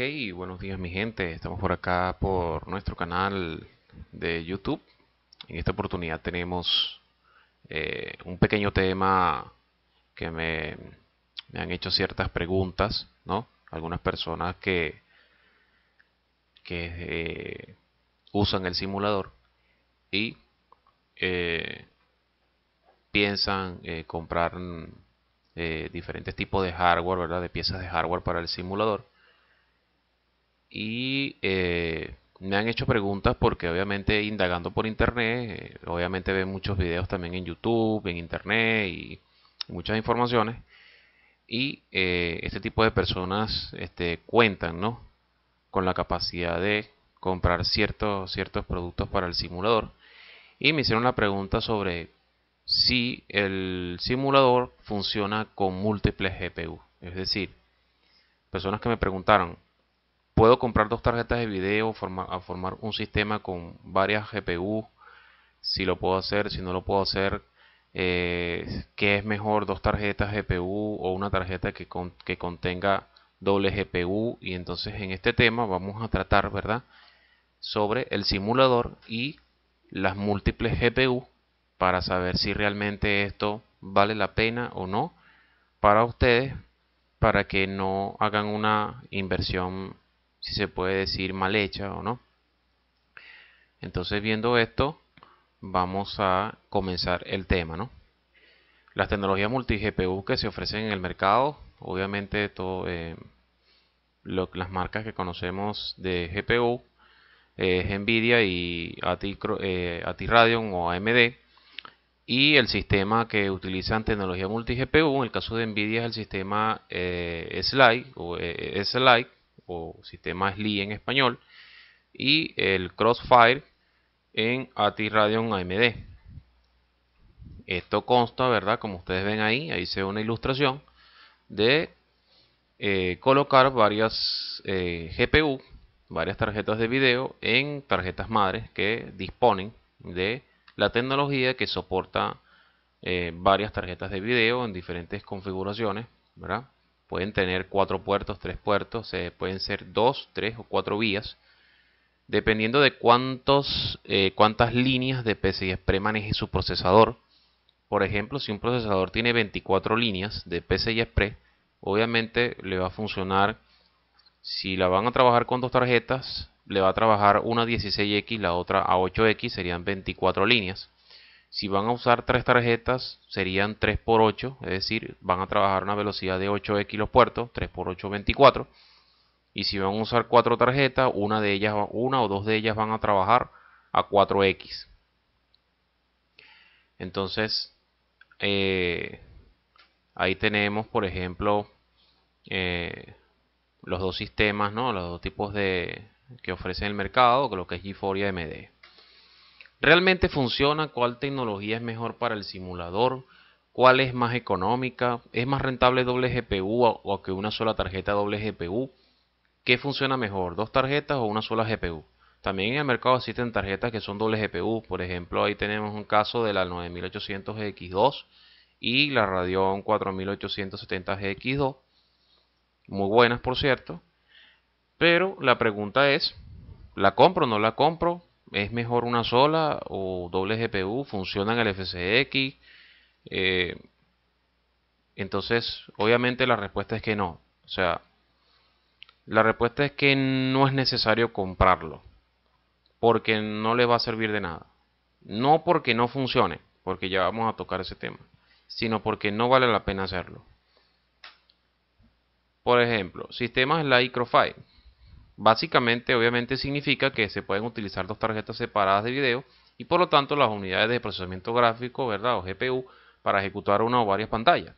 Ok, buenos días mi gente, estamos por acá por nuestro canal de YouTube. En esta oportunidad tenemos eh, un pequeño tema que me, han hecho ciertas preguntas, ¿no? Algunas personas que, eh, usan el simulador y eh, piensan comprar diferentes tipos de hardware, De piezas de hardware para el simulador y eh, me han hecho preguntas porque obviamente indagando por internet, eh, obviamente ven muchos videos también en YouTube, en internet y muchas informaciones. Y eh, este tipo de personas este, cuentan con la capacidad de comprar ciertos, ciertos productos para el simulador. Y me hicieron la pregunta sobre si el simulador funciona con múltiples GPU. Es decir, personas que me preguntaron, puedo comprar dos tarjetas de video, formar, a formar un sistema con varias GPU, si lo puedo hacer, si no lo puedo hacer, eh, qué es mejor, dos tarjetas GPU o una tarjeta que, contenga doble GPU. Y entonces en este tema vamos a tratar, ¿verdad? Sobre el simulador y las múltiples GPU para saber si realmente esto vale la pena o no para ustedes para que no hagan una inversión si se puede decir mal hecha o no. Entonces viendo esto, vamos a comenzar el tema, ¿no? Las tecnologías multi-GPU que se ofrecen en el mercado, obviamente todo, eh, lo, las marcas que conocemos de GPU eh, es NVIDIA y ATI, eh, Radeon o AMD. Y el sistema que utilizan tecnología multi-GPU, en el caso de NVIDIA es el sistema eh, SLI o SLI, o sistema SLI en español y el Crossfire en ATI Radeon AMD. Esto consta, ¿verdad? Como ustedes ven ahí, ahí se ve una ilustración de eh, colocar varias eh, GPU, varias tarjetas de video en tarjetas madres que disponen de la tecnología que soporta eh, varias tarjetas de video en diferentes configuraciones, ¿verdad? Pueden tener cuatro puertos, tres puertos, eh, pueden ser dos, tres o cuatro vías, dependiendo de cuántos, eh, cuántas líneas de y express maneje su procesador. Por ejemplo, si un procesador tiene 24 líneas de y express obviamente le va a funcionar, si la van a trabajar con dos tarjetas, le va a trabajar una 16X, la otra a 8X, serían 24 líneas. Si van a usar tres tarjetas, serían 3 por 8, es decir, van a trabajar a una velocidad de 8x los puertos, 3 por 8 24. Y si van a usar cuatro tarjetas, una de ellas una o dos de ellas van a trabajar a 4x. Entonces, eh, ahí tenemos, por ejemplo, eh, los dos sistemas, ¿no? los dos tipos de que ofrece el mercado, lo que es GeForce y AMD. ¿Realmente funciona? ¿Cuál tecnología es mejor para el simulador? ¿Cuál es más económica? ¿Es más rentable doble GPU o que una sola tarjeta doble GPU? ¿Qué funciona mejor? ¿Dos tarjetas o una sola GPU? También en el mercado existen tarjetas que son doble GPU. Por ejemplo, ahí tenemos un caso de la 9800 gx 2 y la Radeon 4870 gx 2 Muy buenas, por cierto. Pero la pregunta es, ¿la compro o no la compro? ¿Es mejor una sola o doble GPU? ¿Funcionan el FCX? Eh, entonces, obviamente la respuesta es que no. O sea, la respuesta es que no es necesario comprarlo. Porque no le va a servir de nada. No porque no funcione, porque ya vamos a tocar ese tema. Sino porque no vale la pena hacerlo. Por ejemplo, sistemas icrofile. Básicamente, obviamente, significa que se pueden utilizar dos tarjetas separadas de video y por lo tanto las unidades de procesamiento gráfico, ¿verdad? O GPU, para ejecutar una o varias pantallas.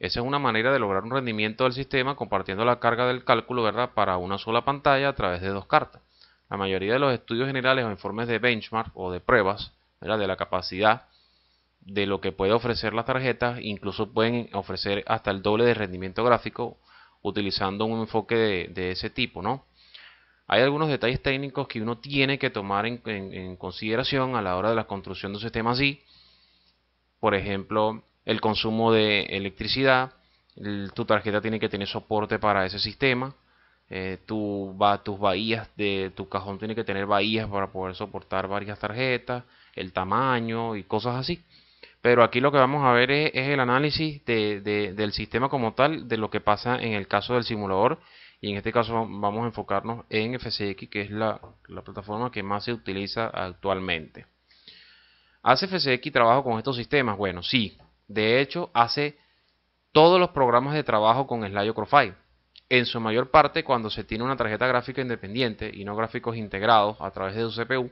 Esa es una manera de lograr un rendimiento del sistema compartiendo la carga del cálculo, ¿verdad? Para una sola pantalla a través de dos cartas. La mayoría de los estudios generales o informes de benchmark o de pruebas, De la capacidad de lo que puede ofrecer las tarjetas, incluso pueden ofrecer hasta el doble de rendimiento gráfico utilizando un enfoque de, ese tipo, ¿no? Hay algunos detalles técnicos que uno tiene que tomar en, consideración a la hora de la construcción de un sistema así. Por ejemplo, el consumo de electricidad. tu tarjeta tiene que tener soporte para ese sistema. Eh, tu, tus bahías de tu cajón tiene que tener bahías para poder soportar varias tarjetas. El tamaño y cosas así pero aquí lo que vamos a ver es, el análisis del sistema como tal, de lo que pasa en el caso del simulador, y en este caso vamos a enfocarnos en FCX, que es la, plataforma que más se utiliza actualmente. ¿Hace FCX trabajo con estos sistemas? Bueno, sí, de hecho hace todos los programas de trabajo con Slayo Profile. En su mayor parte, cuando se tiene una tarjeta gráfica independiente y no gráficos integrados a través de su CPU,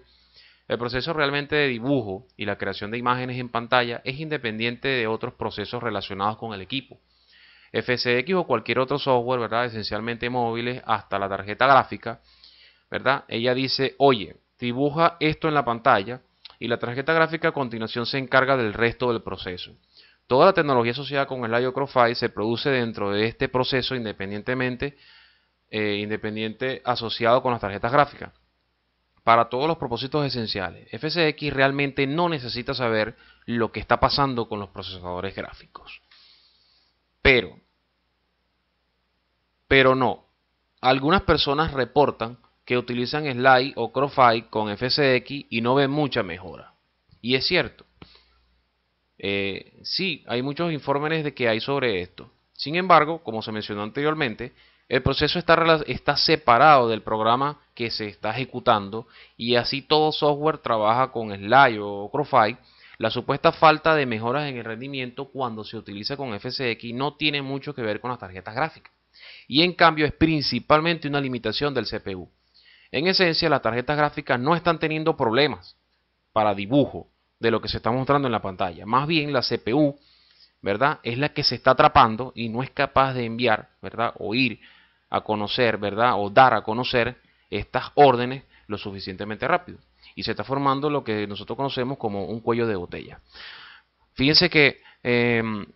el proceso realmente de dibujo y la creación de imágenes en pantalla es independiente de otros procesos relacionados con el equipo. FSX o cualquier otro software, ¿verdad? Esencialmente móviles, hasta la tarjeta gráfica, ¿verdad? Ella dice, oye, dibuja esto en la pantalla y la tarjeta gráfica a continuación se encarga del resto del proceso. Toda la tecnología asociada con el layo se produce dentro de este proceso independientemente, eh, independiente asociado con las tarjetas gráficas para todos los propósitos esenciales. FSX realmente no necesita saber lo que está pasando con los procesadores gráficos. Pero, pero no. Algunas personas reportan que utilizan Sly o Crowfi con FCX y no ven mucha mejora. Y es cierto. Eh, sí, hay muchos informes de que hay sobre esto. Sin embargo, como se mencionó anteriormente, el proceso está, separado del programa que se está ejecutando y así todo software trabaja con Sly o Crofy. La supuesta falta de mejoras en el rendimiento cuando se utiliza con FSX no tiene mucho que ver con las tarjetas gráficas y en cambio es principalmente una limitación del CPU. En esencia, las tarjetas gráficas no están teniendo problemas para dibujo de lo que se está mostrando en la pantalla. Más bien la CPU, ¿verdad? Es la que se está atrapando y no es capaz de enviar, ¿verdad? O ir a conocer, ¿verdad? O dar a conocer estas órdenes lo suficientemente rápido. Y se está formando lo que nosotros conocemos como un cuello de botella. Fíjense que em,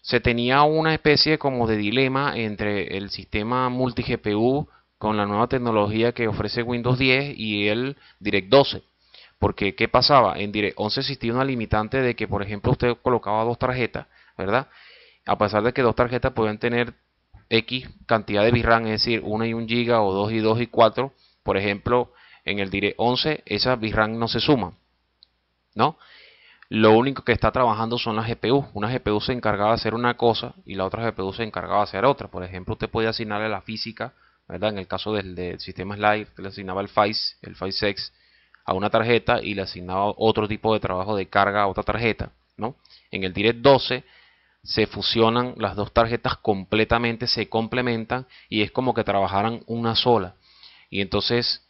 se tenía una especie como de dilema entre el sistema multi-GPU con la nueva tecnología que ofrece Windows 10 y el Direct 12. Porque, ¿qué pasaba? En Direct 11 existía una limitante de que, por ejemplo, usted colocaba dos tarjetas, ¿verdad? A pesar de que dos tarjetas pueden tener X cantidad de VRAM, es decir, 1 y 1 giga o 2 y 2 y 4, por ejemplo, en el dire 11, esas VRAM no se suman, ¿no? Lo único que está trabajando son las GPU. Una GPU se encargaba de hacer una cosa y la otra GPU se encargaba de hacer otra. Por ejemplo, usted puede asignarle la física, ¿verdad? En el caso del, sistema Slide, le asignaba el FICE, el face a una tarjeta y le asignaba otro tipo de trabajo de carga a otra tarjeta, ¿no? En el Direct 12 se fusionan las dos tarjetas completamente, se complementan y es como que trabajaran una sola. Y entonces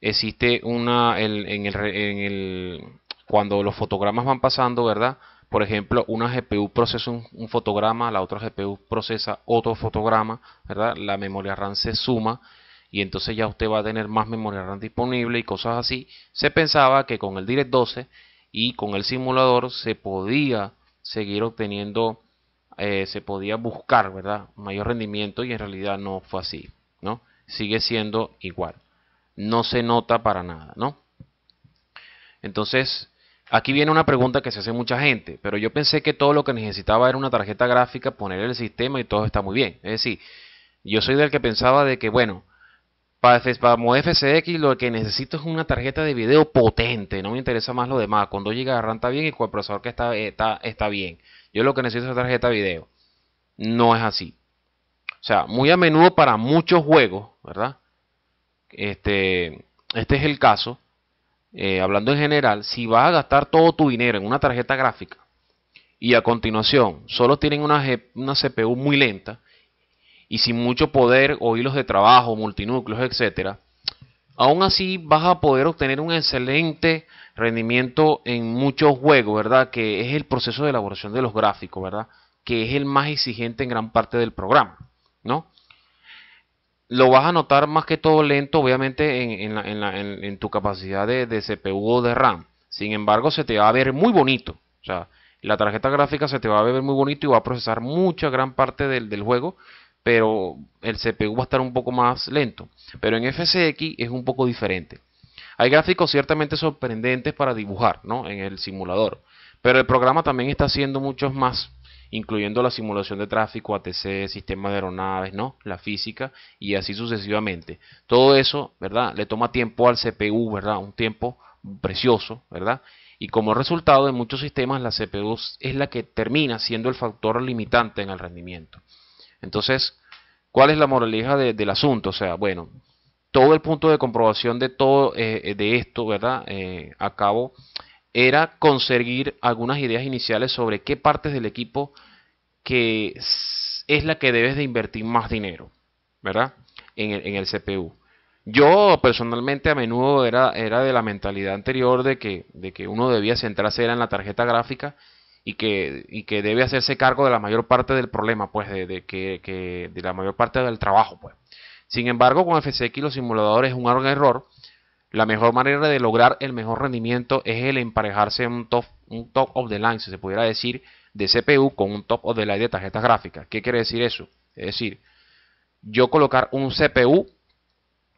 existe una, el, en el, cuando los fotogramas van pasando, ¿verdad? Por ejemplo, una GPU procesa un, un, fotograma, la otra GPU procesa otro fotograma, ¿verdad? La memoria RAM se suma y entonces ya usted va a tener más memoria RAM disponible y cosas así. Se pensaba que con el Direct 12 y con el simulador se podía seguir obteniendo eh, se podía buscar, ¿verdad? Mayor rendimiento y en realidad no fue así, ¿no? Sigue siendo igual. No se nota para nada, ¿no? Entonces, aquí viene una pregunta que se hace mucha gente, pero yo pensé que todo lo que necesitaba era una tarjeta gráfica, poner el sistema y todo está muy bien. Es decir, yo soy del que pensaba de que, bueno, para, FCX lo que necesito es una tarjeta de video potente, no me interesa más lo demás. Cuando llega, arranca bien y cual el procesador que está, eh, está, está bien yo lo que necesito es tarjeta de video. No es así. O sea, muy a menudo para muchos juegos, ¿verdad? Este, este es el caso. Eh, hablando en general, si vas a gastar todo tu dinero en una tarjeta gráfica y a continuación solo tienen una, una CPU muy lenta y sin mucho poder o hilos de trabajo, multinúcleos, etcétera, aún así vas a poder obtener un excelente rendimiento en muchos juegos, ¿verdad? Que es el proceso de elaboración de los gráficos, ¿verdad? Que es el más exigente en gran parte del programa, ¿no? Lo vas a notar más que todo lento, obviamente, en, tu capacidad de, CPU o de RAM. Sin embargo, se te va a ver muy bonito. O sea, la tarjeta gráfica se te va a ver muy bonito y va a procesar mucha gran parte del juego pero el CPU va a estar un poco más lento. Pero en FCX es un poco diferente. Hay gráficos ciertamente sorprendentes para dibujar ¿no? en el simulador, pero el programa también está haciendo muchos más, incluyendo la simulación de tráfico, ATC, sistemas de aeronaves, ¿no? la física y así sucesivamente. Todo eso ¿verdad? le toma tiempo al CPU, ¿verdad? un tiempo precioso, ¿verdad? Y como resultado, de muchos sistemas la CPU es la que termina siendo el factor limitante en el rendimiento. Entonces, ¿cuál es la moraleja del asunto? O sea, bueno, todo el punto de comprobación de todo eh, eh, esto, ¿verdad? Eh, a cabo era conseguir algunas ideas iniciales sobre qué partes del equipo que es la que debes de invertir más dinero, ¿verdad? En el, en el CPU. Yo personalmente a menudo era, de la mentalidad anterior de que, uno debía centrarse en la tarjeta gráfica y que, y que debe hacerse cargo de la mayor parte del problema, pues, de, que, de la mayor parte del trabajo, pues. Sin embargo, con FCX los simuladores es un error. La mejor manera de lograr el mejor rendimiento es el emparejarse un top, un top of the line, si se pudiera decir, de CPU con un top of the line de tarjetas gráficas. ¿Qué quiere decir eso? Es decir, yo colocar un CPU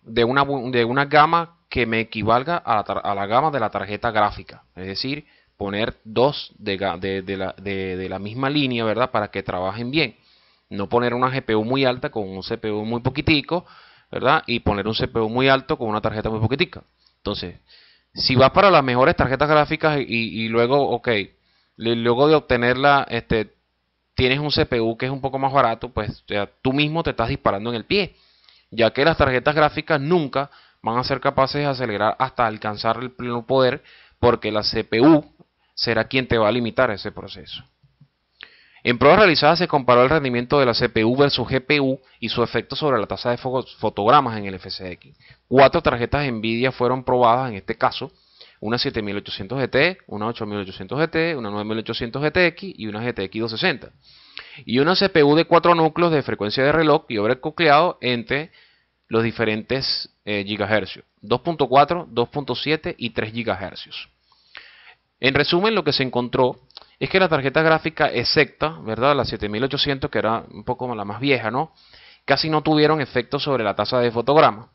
de una, de una gama que me equivalga a la, a la gama de la tarjeta gráfica. Es decir, poner dos de, la, misma línea, ¿verdad? Para que trabajen bien. No poner una GPU muy alta con un CPU muy poquitico, ¿verdad? Y poner un CPU muy alto con una tarjeta muy poquitica. Entonces, si vas para las mejores tarjetas gráficas y, luego, ok, luego de obtenerla, este, tienes un CPU que es un poco más barato, pues tú mismo te estás disparando en el pie, ya que las tarjetas gráficas nunca van a ser capaces de acelerar hasta alcanzar el pleno poder, porque la CPU será quien te va a limitar ese proceso. En pruebas realizadas se comparó el rendimiento de la CPU versus GPU y su efecto sobre la tasa de fotogramas en el FCX. Cuatro tarjetas NVIDIA fueron probadas en este caso, una 7800 GT, una 8800 GT, una 9800 GTX y una GTX 260. Y una CPU de cuatro núcleos de frecuencia de reloj y overclockeado entre los diferentes eh, gigahercios: GHz, 2.4, 2.7 y 3 GHz. En resumen, lo que se encontró es que la tarjeta gráfica exacta, ¿verdad? La 7800, que era un poco la más vieja, ¿no? Casi no tuvieron efecto sobre la tasa de fotogramas.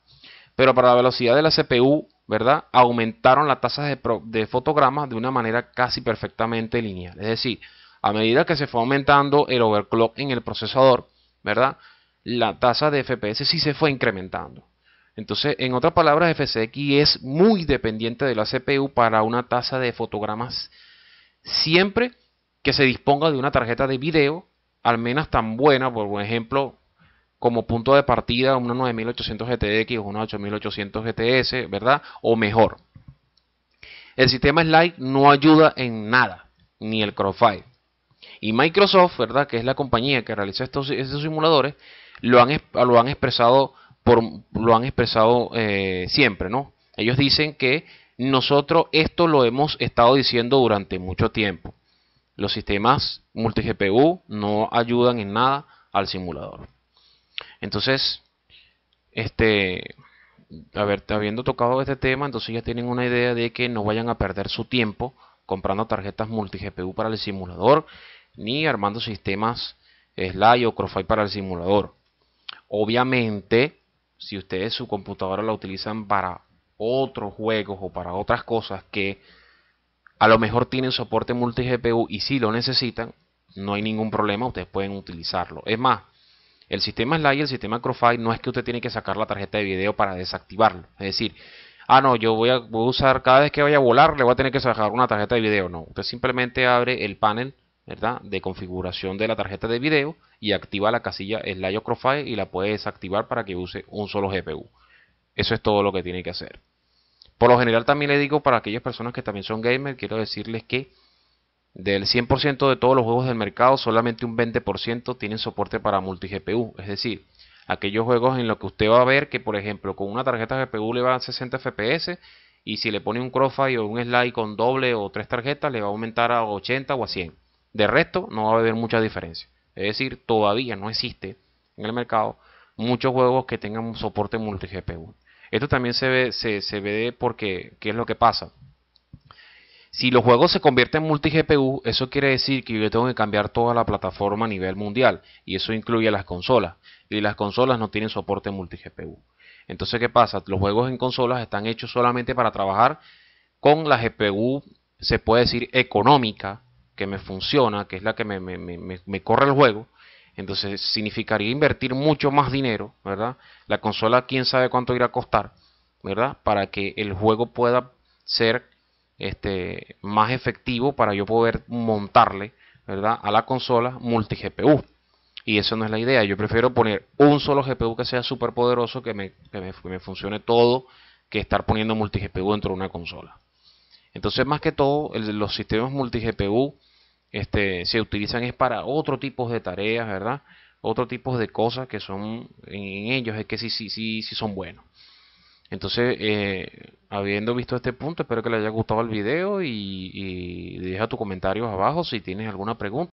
Pero para la velocidad de la CPU, ¿verdad? Aumentaron la tasa de, de fotogramas de una manera casi perfectamente lineal. Es decir, a medida que se fue aumentando el overclock en el procesador, ¿verdad? La tasa de FPS sí se fue incrementando. Entonces, en otras palabras, FCX es muy dependiente de la CPU para una tasa de fotogramas siempre que se disponga de una tarjeta de video, al menos tan buena, por ejemplo, como punto de partida una 9800 GTX o una 8800 GTS, ¿verdad? O mejor. El sistema Slide no ayuda en nada, ni el Crossfire. Y Microsoft, ¿verdad? Que es la compañía que realiza estos, simuladores, lo han, lo han expresado lo han expresado eh, siempre, ¿no? Ellos dicen que nosotros esto lo hemos estado diciendo durante mucho tiempo. Los sistemas multi GPU no ayudan en nada al simulador. Entonces, este, habiendo tocado este tema, entonces ya tienen una idea de que no vayan a perder su tiempo comprando tarjetas multi GPU para el simulador, ni armando sistemas SLI o Crossfire para el simulador. Obviamente, si ustedes su computadora la utilizan para otros juegos o para otras cosas que a lo mejor tienen soporte multi GPU y si lo necesitan, no hay ningún problema, ustedes pueden utilizarlo. Es más, el sistema Sly y el sistema Crowdfire no es que usted tiene que sacar la tarjeta de video para desactivarlo. Es decir, ah, no, yo voy a, voy a usar cada vez que vaya a volar, le voy a tener que sacar una tarjeta de video. No, usted simplemente abre el panel de configuración de la tarjeta de video y activa la casilla o crossfire y la puede desactivar para que use un solo GPU. Eso es todo lo que tiene que hacer. Por lo general también le digo para aquellas personas que también son gamers, quiero decirles que del 100% de todos los juegos del mercado, solamente un 20% tienen soporte para multi GPU, es decir, aquellos juegos en los que usted va a ver que por ejemplo con una tarjeta GPU le va a 60 FPS y si le pone un crossfire o un slide con doble o tres tarjetas le va a aumentar a 80 o a 100 de resto, no va a haber mucha diferencia. Es decir, todavía no existe en el mercado muchos juegos que tengan soporte multi-GPU. Esto también se ve, se, se ve porque, ¿qué es lo que pasa? Si los juegos se convierten en multi-GPU, eso quiere decir que yo tengo que cambiar toda la plataforma a nivel mundial. Y eso incluye las consolas. Y las consolas no tienen soporte multi-GPU. Entonces, ¿qué pasa? Los juegos en consolas están hechos solamente para trabajar con la GPU, se puede decir, económica que me funciona, que es la que me, corre el juego, entonces significaría invertir mucho más dinero, ¿verdad? La consola quién sabe cuánto irá a costar, ¿verdad? Para que el juego pueda ser este, más efectivo para yo poder montarle, ¿verdad? A la consola multi GPU. Y eso no es la idea. Yo prefiero poner un solo GPU que sea súper poderoso, que me, funcione todo, que estar poniendo multi GPU dentro de una consola. Entonces, más que todo, los sistemas multi GPU este, se utilizan es para otro tipo de tareas, ¿verdad? Otro tipo de cosas que son en ellos, es que sí, sí, sí, sí son buenos. Entonces, eh, habiendo visto este punto, espero que les haya gustado el video y, y deja tus comentarios abajo si tienes alguna pregunta.